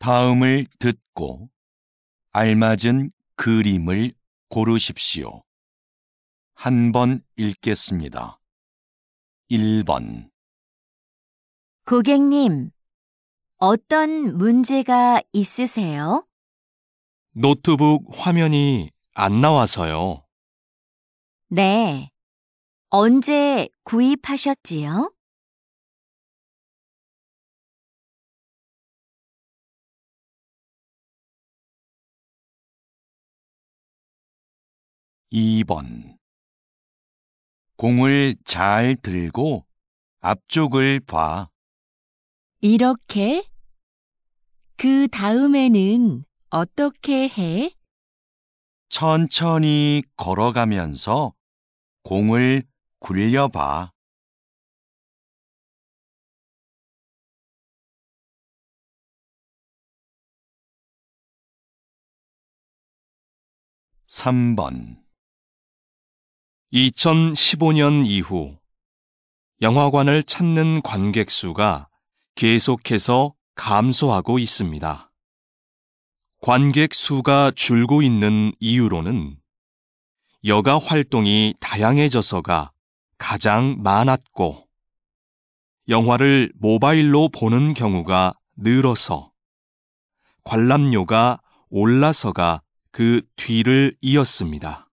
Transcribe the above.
다음을 듣고 알맞은 그림을 고르십시오. 한 번 읽겠습니다. 1번 고객님, 어떤 문제가 있으세요? 노트북 화면이 안 나와서요. 네. 언제 구입하셨지요? 2번 공을 잘 들고 앞쪽을 봐. 이렇게? 그 다음에는 어떻게 해? 천천히 걸어가면서 공을 굴려봐. (3번) 2015년 이후 영화관을 찾는 관객 수가 계속해서 감소하고 있습니다. 관객 수가 줄고 있는 이유로는 여가 활동이 다양해져서가 가장 많았고 영화를 모바일로 보는 경우가 늘어서 관람료가 올라서가 그 뒤를 이었습니다.